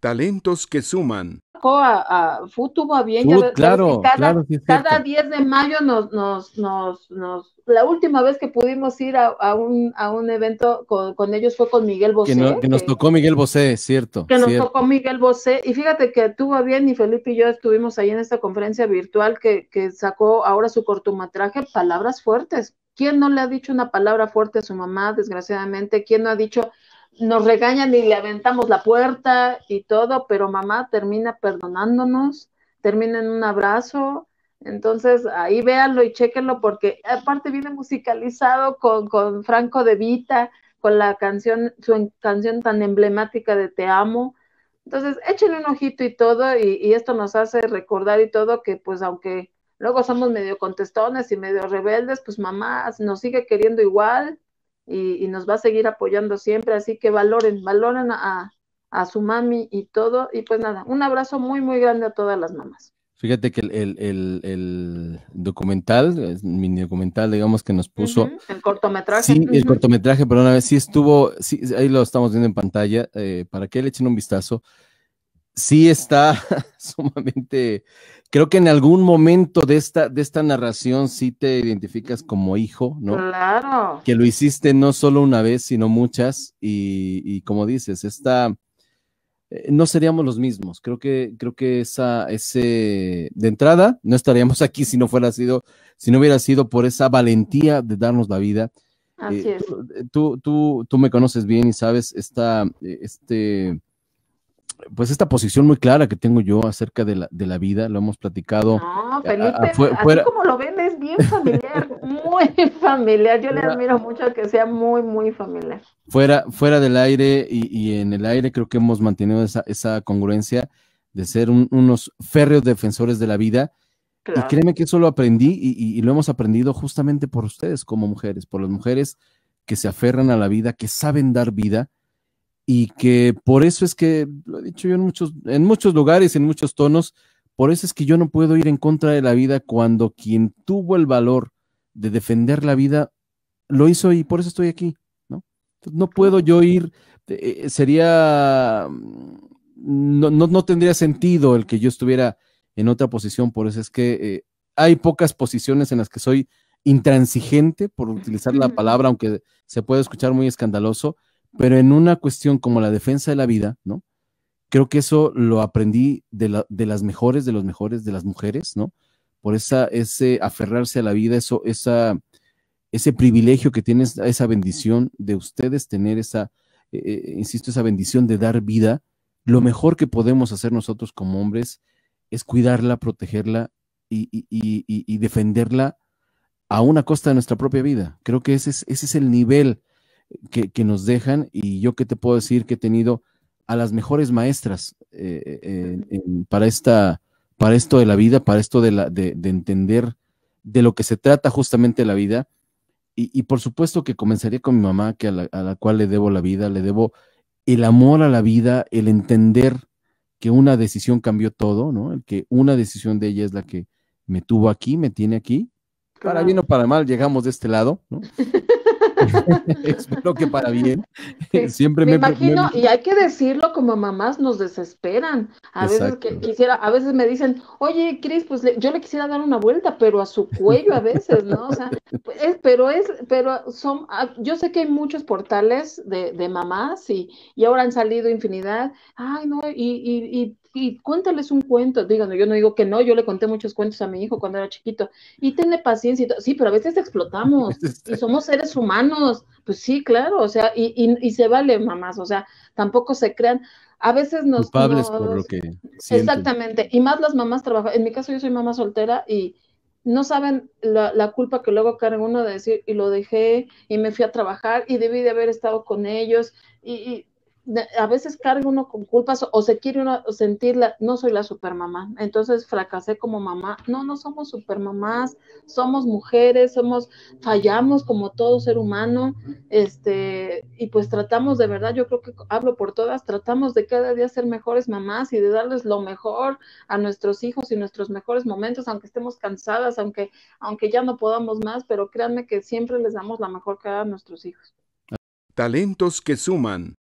Talentos que suman. A, a bien, claro, cada, claro, cada 10 de mayo nos, nos, nos, nos, la última vez que pudimos ir a, un, a un evento con, ellos fue con Miguel Bosé. Que, nos tocó Miguel Bosé, cierto. Que nos tocó Miguel Bosé. Y fíjate que tuvo bien y Felipe y yo estuvimos ahí en esta conferencia virtual que, que sacó ahora su cortometraje, Palabras Fuertes. ¿Quién no le ha dicho una palabra fuerte a su mamá, desgraciadamente? ¿Quién no ha dicho nos regañan y le aventamos la puerta y todo, pero mamá termina perdonándonos, termina en un abrazo. Entonces ahí véanlo y chequenlo porque aparte viene musicalizado con, Franco de Vita, con la canción, su canción tan emblemática de Te Amo. Entonces échenle un ojito y todo y, y esto nos hace recordar y todo que pues aunque luego somos medio contestones y medio rebeldes, pues mamá nos sigue queriendo igual, y, nos va a seguir apoyando siempre, así que valoren, valoren a, a, su mami y todo, y pues nada, un abrazo muy, muy grande a todas las mamás. Fíjate que el, documental, el mini documental, digamos, que nos puso. El cortometraje. Sí, el cortometraje el una vez sí estuvo, sí, ahí lo estamos viendo en pantalla, eh, para que le echen un vistazo sí está sumamente, creo que en algún momento de esta, de esta narración sí te identificas como hijo, ¿no? Claro. Que lo hiciste no solo una vez, sino muchas, y, como dices, esta, eh, no seríamos los mismos, creo que, creo que esa, ese, de entrada, no estaríamos aquí si no fuera sido, si no hubiera sido por esa valentía de darnos la vida. Así eh, es. Eh, tú, tú, tú, me conoces bien y sabes esta, este, pues esta posición muy clara que tengo yo acerca de la, vida, lo hemos platicado. No, Felipe, así como lo ven, es bien familiar, muy familiar. Yo le admiro mucho que sea muy, muy familiar. Fuera, fuera del aire y, en el aire creo que hemos mantenido esa, congruencia de ser unos férreos defensores de la vida. Y créeme que eso lo aprendí y lo hemos aprendido justamente por ustedes como mujeres, por las mujeres que se aferran a la vida, que saben dar vida y que por eso es que, lo he dicho yo en muchos, en muchos lugares, en muchos tonos, por eso es que yo no puedo ir en contra de la vida cuando quien tuvo el valor de defender la vida lo hizo y por eso estoy aquí, ¿no? no puedo yo ir, eh, sería, mm, no, no, tendría sentido el que yo estuviera en otra posición, por eso es que eh, hay pocas posiciones en las que soy intransigente, por utilizar la palabra, aunque se puede escuchar muy escandaloso, pero en una cuestión como la defensa de la vida, ¿no? Creo que eso lo aprendí de, las mejores, de los mejores, de las mujeres, ¿no? Por esa, ese aferrarse a la vida, eso, esa, ese privilegio que tienes, esa bendición de ustedes tener esa, eh, eh, insisto, esa bendición de dar vida, lo mejor que podemos hacer nosotros como hombres es cuidarla, protegerla y, y defenderla a una costa de nuestra propia vida. Creo que ese es, ese es el nivel que, nos dejan y yo que te puedo decir que he tenido a las mejores maestras eh, eh, para, esta, para esto de la vida, para esto de, la, de, entender de lo que se trata justamente la vida. Y, por supuesto que comenzaría con mi mamá, que a la, cual le debo la vida, le debo el amor a la vida, el entender que una decisión cambió todo, ¿no? El que una decisión de ella es la que me tuvo aquí, me tiene aquí. Para bien o para mal, llegamos de este lado, ¿no? Espero que para bien. Siempre me, imagino, y hay que decirlo como mamás nos desesperan. A veces que quisiera, a veces me dicen, oye, Cris, pues yo le quisiera dar una vuelta, pero a su cuello a veces, ¿no? O sea, pues, es, pero es, pero son, ah, yo sé que hay muchos portales de, mamás y, y ahora han salido infinidad. Ay, no, y, y, y y cuéntales un cuento. Díganme, yo no digo que no, yo le conté muchos cuentos a mi hijo cuando era chiquito. Y tenle paciencia. sí, pero a veces explotamos y somos seres humanos. Pues sí, claro, o sea, y, se vale, mamás, o sea, tampoco se crean. A veces nos... por lo que... Exactamente. Y más las mamás trabajan. En mi caso yo soy mamá soltera y no saben la, culpa que luego carga uno de decir, y lo dejé, y me fui a trabajar, y debí de haber estado con ellos, y a veces carga uno con culpas o se quiere sentir, la, no soy la supermamá, entonces fracasé como mamá. No, no somos supermamás, somos mujeres, somos, fallamos como todo ser humano, este, y pues tratamos de verdad, yo creo que hablo por todas, tratamos de cada día ser mejores mamás y de darles lo mejor a nuestros hijos y nuestros mejores momentos, aunque estemos cansadas, aunque, aunque ya no podamos más, pero créanme que siempre les damos la mejor cara a nuestros hijos. Talentos que suman